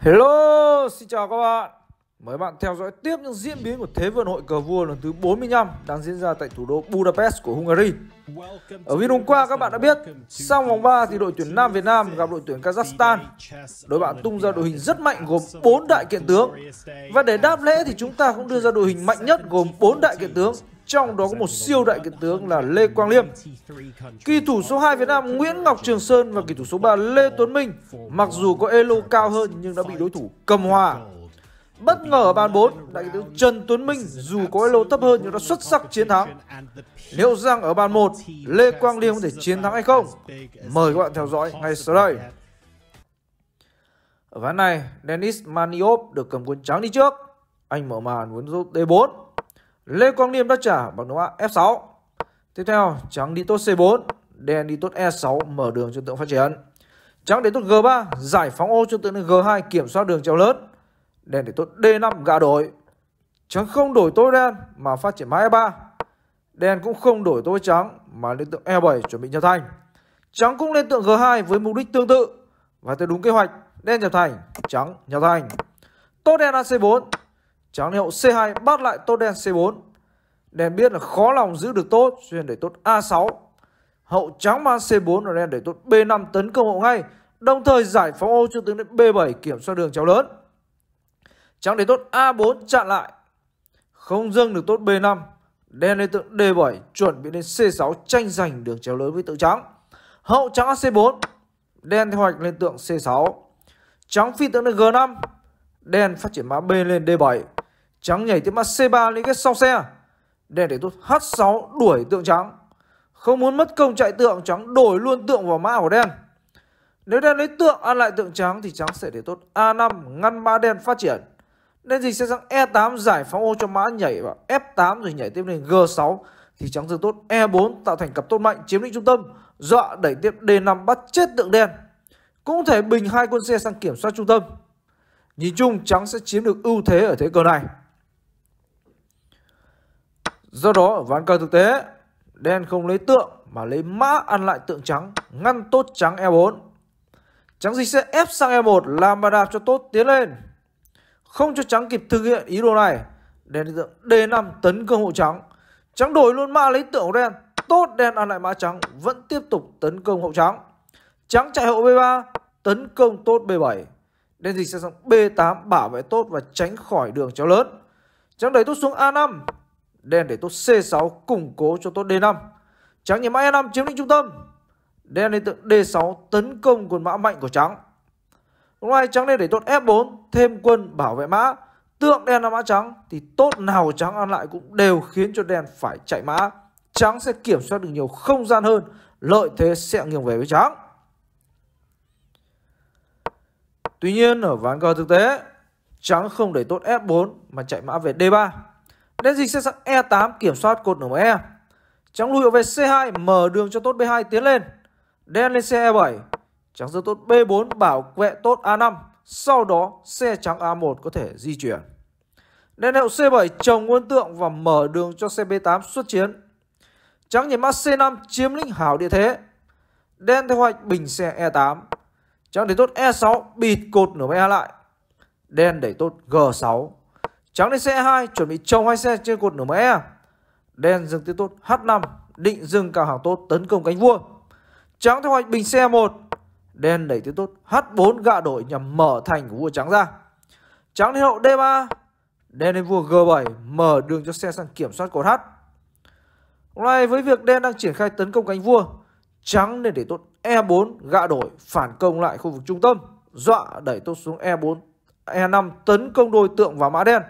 Hello, xin chào các bạn Mời bạn theo dõi tiếp những diễn biến của Thế vận hội cờ vua lần thứ 45 đang diễn ra tại thủ đô Budapest của Hungary. Ở video hôm qua các bạn đã biết, sau vòng 3 thì đội tuyển Nam Việt Nam gặp đội tuyển Kazakhstan. Đội bạn tung ra đội hình rất mạnh gồm 4 đại kiện tướng. Và để đáp lễ thì chúng ta cũng đưa ra đội hình mạnh nhất gồm 4 đại kiện tướng trong đó có một siêu đại kiện tướng là Lê Quang Liêm. Kỳ thủ số 2 Việt Nam Nguyễn Ngọc Trường Sơn và kỳ thủ số 3 Lê Tuấn Minh mặc dù có elo cao hơn nhưng đã bị đối thủ cầm hòa. Bất ngờ ở bàn 4, đại tướng Trần Tuấn Minh dù có elo thấp hơn nhưng đã xuất sắc chiến thắng. Liệu rằng ở bàn 1, Lê Quang Liêm có thể chiến thắng hay không? Mời các bạn theo dõi ngay sau đây. Ở ván này, denis Maniop được cầm quân trắng đi trước. Anh mở màn muốn rút D4 Lê Quang Liêm đã trả bằng đá F6. Tiếp theo, trắng đi tốt C4, đen đi tốt E6 mở đường cho tượng phát triển. Trắng đến tốt G3 giải phóng ô cho tượng đến G2 kiểm soát đường treo lớn. Đen để tốt D5 gạ đổi. Trắng không đổi tối đen mà phát triển mã E3. Đen cũng không đổi tối trắng mà lên tượng E7 chuẩn bị nhập thành. Trắng cũng lên tượng G2 với mục đích tương tự. Và theo đúng kế hoạch, đen nhập thành, trắng nhập thành. Tốt đen là C4, Tráng hậu C2 bắt lại tốt đen C4. Đen biết là khó lòng giữ được tốt, duyên để tốt A6. Hậu trắng mang C4 và đen để tốt B5 tấn công hậu ngay, đồng thời giải phóng ô cho tướng đến B7 kiểm soát đường chéo lớn. Trắng để tốt A4 chặn lại. Không dâng được tốt B5, đen lên tượng D7 chuẩn bị đến C6 tranh giành đường chéo lớn với tượng trắng. Hậu trắng C4, đen theo hoạch lên tượng C6. Trắng phi tượng đến G5, đen phát triển mã B lên D7. Trắng nhảy tiếp c Maseba lên cái sau xe. Đen để tốt H6 đuổi tượng trắng. Không muốn mất công chạy tượng trắng đổi luôn tượng vào mã của đen. Nếu đen lấy tượng ăn lại tượng trắng thì trắng sẽ để tốt A5 ngăn mã đen phát triển. Đen gì sẽ sang E8 giải phóng ô cho mã nhảy vào F8 rồi nhảy tiếp lên G6 thì trắng dừng tốt E4 tạo thành cặp tốt mạnh chiếm lĩnh trung tâm, dọa đẩy tiếp D5 bắt chết tượng đen. Cũng thể bình hai quân xe sang kiểm soát trung tâm. Nhìn chung trắng sẽ chiếm được ưu thế ở thế cờ này. Do đó ở ván cờ thực tế, đen không lấy tượng mà lấy mã ăn lại tượng trắng, ngăn tốt trắng E4. Trắng gì sẽ ép sang E1 làm bàn đạp cho tốt tiến lên. Không cho trắng kịp thực hiện ý đồ này, đen lấy tượng D5 tấn công hộ trắng. Trắng đổi luôn mã lấy tượng đen, tốt đen ăn lại mã trắng vẫn tiếp tục tấn công hậu trắng. Trắng chạy hậu B3, tấn công tốt B7. Đen dịch sẽ sang B8 bảo vệ tốt và tránh khỏi đường chéo lớn. Trắng đẩy tốt xuống A5, Đen để tốt C6 củng cố cho tốt D5. Trắng nhìn mã E5 chiếm lĩnh trung tâm. Đen lên tượng D6 tấn công quân mã mạnh của trắng. Ngoài trắng lên để tốt F4 thêm quân bảo vệ mã. Tượng đen là mã trắng thì tốt nào trắng ăn lại cũng đều khiến cho đen phải chạy mã. Trắng sẽ kiểm soát được nhiều không gian hơn, lợi thế sẽ nghiêng về với trắng. Tuy nhiên ở ván cờ thực tế, trắng không để tốt F4 mà chạy mã về D3 đen dịch sẽ sẵn E8 kiểm soát cột nổ E. Trắng lùi về C2 mở đường cho tốt B2 tiến lên. Đen lên xe E7. Trắng giữ tốt B4 bảo vệ tốt A5. Sau đó xe trắng A1 có thể di chuyển. Đen hậu C7 trồng nguyên tượng và mở đường cho xe B8 xuất chiến. Trắng nhảy mắt C5 chiếm lĩnh hảo địa thế. Đen theo hoạch bình xe E8. Trắng để tốt E6 bịt cột nửa E lại. Đen đẩy tốt G6 Trắng lên xe 2 chuẩn bị trồng hai xe trên cột nửa e Đen dừng tiến tốt H5 định dừng cả hàng tốt tấn công cánh vua Trắng theo hoạch bình xe 1. Đen đẩy tiến tốt H4 gạ đổi nhằm mở thành của vua trắng ra. Trắng lên hậu D3. Đen lên vua G7 mở đường cho xe sang kiểm soát cột H. Hôm nay với việc đen đang triển khai tấn công cánh vua, trắng nên để tốt E4 gạ đổi phản công lại khu vực trung tâm, dọa đẩy tốt xuống E4, E5 tấn công đôi tượng và mã đen.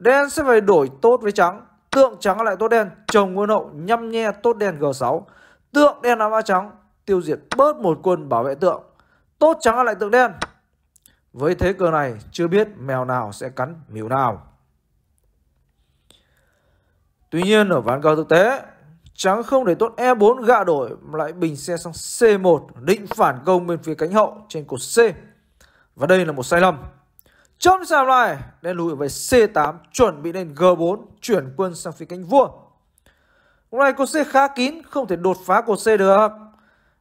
Đen sẽ phải đổi tốt với trắng Tượng trắng lại tốt đen Chồng quân hậu nhăm nhe tốt đen G6 Tượng đen là ba trắng Tiêu diệt bớt một quân bảo vệ tượng Tốt trắng lại tượng đen Với thế cờ này chưa biết mèo nào sẽ cắn miếu nào Tuy nhiên ở ván cờ thực tế Trắng không để tốt E4 gạ đổi lại bình xe sang C1 định phản công bên phía cánh hậu trên cột C. Và đây là một sai lầm. Trong sàm này, đen lùi về C8 chuẩn bị lên G4 chuyển quân sang phía cánh vua. Lúc này cô C khá kín, không thể đột phá cô C được.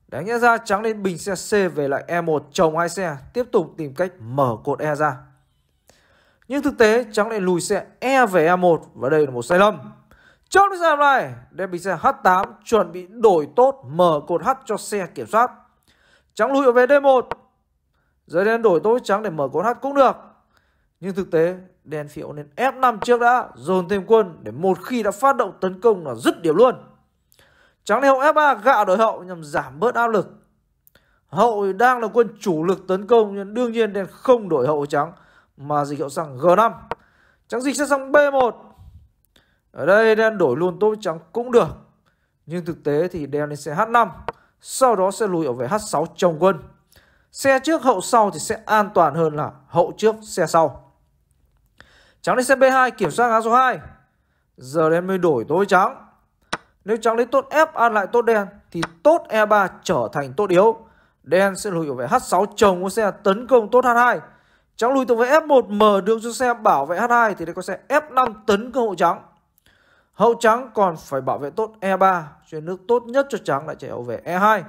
Đáng nhẽ e ra trắng lên bình xe C về lại E1 chồng hai xe, tiếp tục tìm cách mở cột E ra. Nhưng thực tế trắng lại lùi xe E về E1 và đây là một sai lầm. Trong cái sàm đen bình xe H8 chuẩn bị đổi tốt mở cột H cho xe kiểm soát. Trắng lùi về D1. Giờ đen đổi tốt trắng để mở cột H cũng được. Nhưng thực tế, Denfield nên ép năm trước đã, dồn thêm quân để một khi đã phát động tấn công là dứt điểm luôn. Trắng đen hậu F3 gạ đội hậu nhằm giảm bớt áp lực. Hậu đang là quân chủ lực tấn công nhưng đương nhiên đen không đổi hậu trắng mà dịch hiệu sang G5. Trắng dịch sẽ sang B1. Ở đây đen đổi luôn tốt trắng cũng được. Nhưng thực tế thì đen lên xe H5, sau đó sẽ lùi ở về H6 trồng quân. Xe trước hậu sau thì sẽ an toàn hơn là hậu trước xe sau. Trắng lên b 2 kiểm soát ngã số 2. Giờ đen mới đổi tối trắng. Nếu trắng lấy tốt F ăn lại tốt đen thì tốt E3 trở thành tốt yếu. Đen sẽ lùi về H6 chồng con xe tấn công tốt H2. Trắng lùi từ với F1 mở đường cho xe bảo vệ H2 thì đây có xe F5 tấn công hậu trắng. Hậu trắng còn phải bảo vệ tốt E3 chuyển nước tốt nhất cho trắng lại chạy hậu về E2.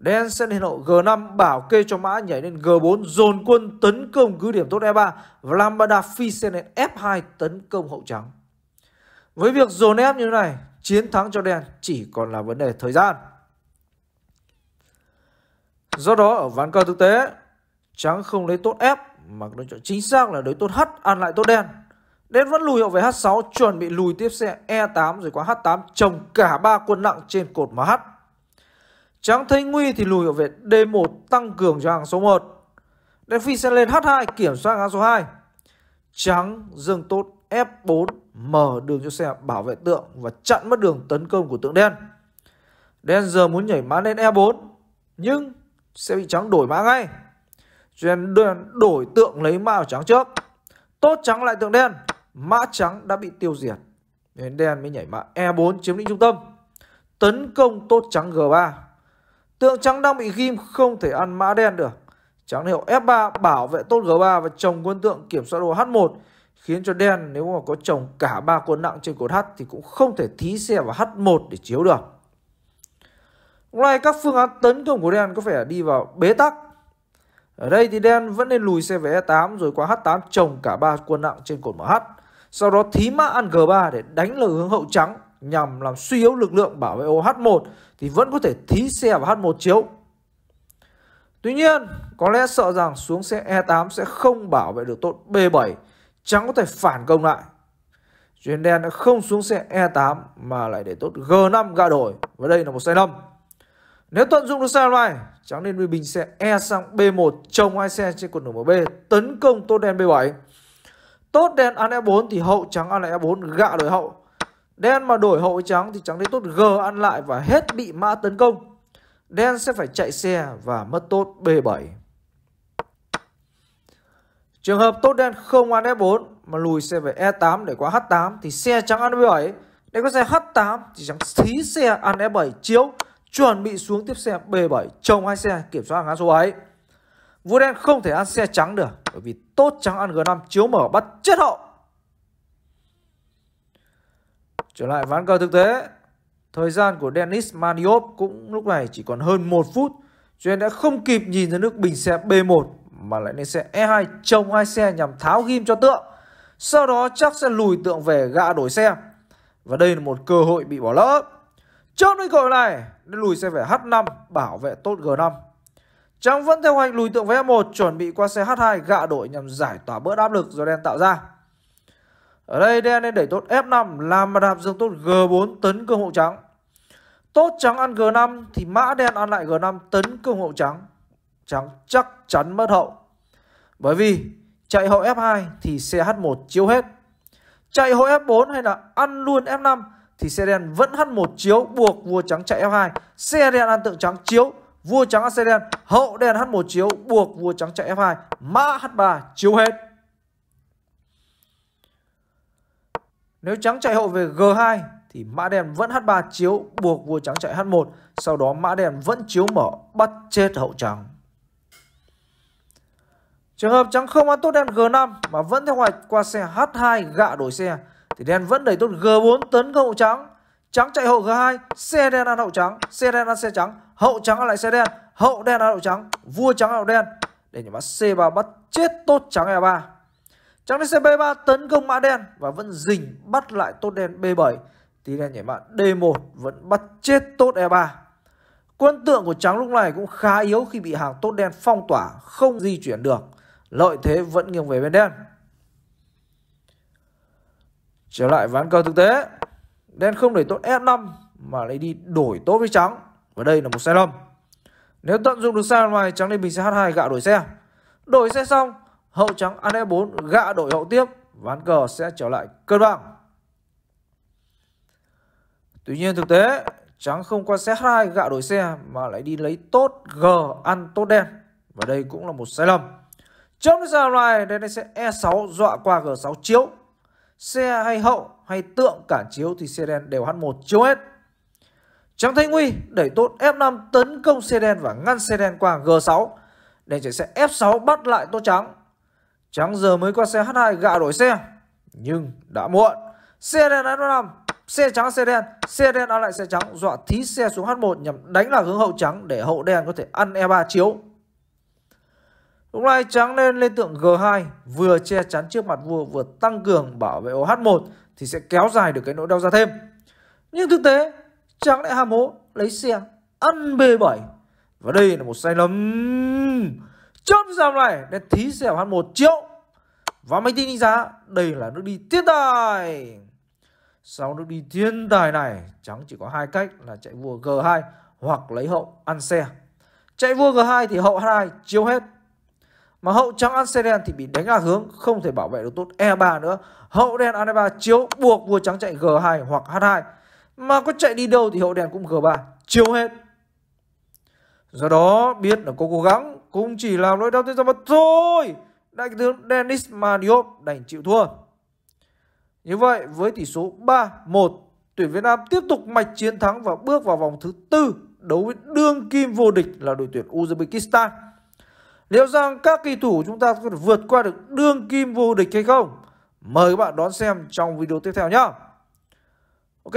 Denson hiện hậu G5 bảo kê cho mã nhảy lên G4 dồn quân tấn công cứ điểm tốt E3 và lambda phi lên F2 tấn công hậu trắng. Với việc dồn ép e như thế này, chiến thắng cho đen chỉ còn là vấn đề thời gian. Do đó ở ván cờ thực tế, trắng không lấy tốt F mà lựa chọn chính xác là đối tốt H ăn lại tốt đen. Đen vẫn lùi hậu về H6 chuẩn bị lùi tiếp xe E8 rồi qua H8 trồng cả ba quân nặng trên cột h. Tráng thấy nguy thì lùi ở vệ D1 tăng cường cho hàng số 1. Đen Phi sẽ lên H2 kiểm soát hàng số 2. Trắng dừng tốt F4 mở đường cho xe bảo vệ tượng và chặn mất đường tấn công của tượng đen. Đen giờ muốn nhảy mã lên E4 nhưng sẽ bị trắng đổi mã ngay. Đen đổi tượng lấy mã ở trắng trước. Tốt trắng lại tượng đen. Mã trắng đã bị tiêu diệt. Nên đen mới nhảy mã E4 chiếm lĩnh trung tâm. Tấn công tốt trắng G3 Tượng trắng đang bị ghim không thể ăn mã đen được. Trắng hiệu F3 bảo vệ tốt G3 và chồng quân tượng kiểm soát đồ H1 khiến cho đen nếu mà có chồng cả ba quân nặng trên cột H thì cũng không thể thí xe vào H1 để chiếu được. Ngoài các phương án tấn công của đen có vẻ đi vào bế tắc. Ở đây thì đen vẫn nên lùi xe về E8 rồi qua H8 chồng cả ba quân nặng trên cột MH. Sau đó thí mã ăn G3 để đánh lừa hướng hậu trắng nhằm làm suy yếu lực lượng bảo vệ ô H1 thì vẫn có thể thí xe vào H1 chiếu. Tuy nhiên, có lẽ sợ rằng xuống xe E8 sẽ không bảo vệ được tốt B7, chẳng có thể phản công lại. Chuyến đen đã không xuống xe E8 mà lại để tốt G5 gạ đổi và đây là một sai lầm. Nếu tận dụng được sai này, trắng nên bình xe E sang B1 trồng hai xe trên quần đường B tấn công tốt đen B7. Tốt đen ăn E4 thì hậu trắng ăn E4 gạ đổi hậu Đen mà đổi hậu trắng thì trắng thấy tốt G ăn lại và hết bị mã tấn công. Đen sẽ phải chạy xe và mất tốt B7. Trường hợp tốt đen không ăn F4 mà lùi xe về E8 để qua H8 thì xe trắng ăn B7. Nếu có xe H8 thì trắng thí xe ăn F7 e chiếu chuẩn bị xuống tiếp xe B7 trồng hai xe kiểm soát hàng ngã số ấy. Vua đen không thể ăn xe trắng được bởi vì tốt trắng ăn G5 chiếu mở bắt chết hậu. Trở lại ván cờ thực tế, thời gian của Dennis Maniop cũng lúc này chỉ còn hơn 1 phút, cho nên đã không kịp nhìn ra nước bình xe B1 mà lại lên xe E2 trồng hai xe nhằm tháo ghim cho tượng. Sau đó chắc sẽ lùi tượng về gạ đổi xe. Và đây là một cơ hội bị bỏ lỡ. trước với cơ hội này, để lùi xe về H5 bảo vệ tốt G5. Trắng vẫn theo hành lùi tượng về F1 e chuẩn bị qua xe H2 gạ đổi nhằm giải tỏa bớt áp lực do đen tạo ra. Ở đây đen nên đẩy tốt F5 làm mà đạp dương tốt G4 tấn công hậu trắng. Tốt trắng ăn G5 thì mã đen ăn lại G5 tấn công hậu trắng. Trắng chắc chắn mất hậu. Bởi vì chạy hậu F2 thì xe H1 chiếu hết. Chạy hậu F4 hay là ăn luôn F5 thì xe đen vẫn H1 chiếu buộc vua trắng chạy F2. Xe đen ăn tượng trắng chiếu, vua trắng ăn xe đen, hậu đen H1 chiếu buộc vua trắng chạy F2, mã H3 chiếu hết. Nếu trắng chạy hậu về G2 thì mã đen vẫn H3 chiếu buộc vua trắng chạy H1, sau đó mã đen vẫn chiếu mở bắt chết hậu trắng. Trường hợp trắng không ăn tốt đen G5 mà vẫn theo hoạch qua xe H2 gạ đổi xe thì đen vẫn đẩy tốt G4 tấn công hậu trắng. Trắng chạy hậu G2, xe đen ăn hậu trắng, xe đen ăn xe trắng, hậu trắng ăn lại xe đen, hậu đen ăn hậu trắng, vua trắng ăn hậu đen. Để nhà mã C3 bắt chết tốt trắng E3. Trong đến CP3 tấn công mã đen và vẫn dình bắt lại tốt đen B7. Tí đen nhảy bạn D1 vẫn bắt chết tốt E3. Quân tượng của trắng lúc này cũng khá yếu khi bị hàng tốt đen phong tỏa, không di chuyển được. Lợi thế vẫn nghiêng về bên đen. Trở lại ván cờ thực tế. Đen không để tốt s 5 mà lại đi đổi tốt với trắng. Và đây là một sai lầm. Nếu tận dụng được sai lầm này trắng nên mình sẽ H2 gạo đổi xe. Đổi xe xong hậu trắng ăn F4 gạ đổi hậu tiếp ván cờ sẽ trở lại cân bằng. Tuy nhiên thực tế trắng không qua xe 2 gạ đổi xe mà lại đi lấy tốt G ăn tốt đen và đây cũng là một sai lầm. Trong cái giao này đây sẽ E6 dọa qua G6 chiếu. Xe hay hậu hay tượng cản chiếu thì xe đen đều H1 chiếu hết. Trắng thấy nguy đẩy tốt F5 tấn công xe đen và ngăn xe đen qua G6. Đen chạy sẽ F6 bắt lại tốt trắng. Trắng giờ mới qua xe H2 gạ đổi xe Nhưng đã muộn Xe đen đã làm Xe trắng xe đen Xe đen ăn lại xe trắng Dọa thí xe xuống H1 nhằm đánh lạc hướng hậu trắng Để hậu đen có thể ăn E3 chiếu Lúc này trắng lên lên tượng G2 Vừa che chắn trước mặt vua Vừa tăng cường bảo vệ OH1 Thì sẽ kéo dài được cái nỗi đau ra thêm Nhưng thực tế trắng lại ham hố Lấy xe ăn B7 Và đây là một sai lầm chốt dòng này để thí xẻo ăn 1 triệu và máy tin giá đây là nước đi thiên tài sau nước đi thiên tài này trắng chỉ có hai cách là chạy vua g2 hoặc lấy hậu ăn xe chạy vua g2 thì hậu h2 chiếu hết mà hậu trắng ăn xe đen thì bị đánh lạc hướng không thể bảo vệ được tốt e3 nữa hậu đen ăn e3 chiếu buộc vua trắng chạy g2 hoặc h2 mà có chạy đi đâu thì hậu đen cũng g3 chiếu hết Do đó biết là cô cố gắng cũng chỉ làm nỗi đau tới ra mặt thôi. Đại tướng Denis Maniop đành chịu thua. Như vậy với tỷ số 3-1, tuyển Việt Nam tiếp tục mạch chiến thắng và bước vào vòng thứ tư đấu với đương kim vô địch là đội tuyển Uzbekistan. Liệu rằng các kỳ thủ chúng ta có thể vượt qua được đương kim vô địch hay không? Mời các bạn đón xem trong video tiếp theo nhé. Ok,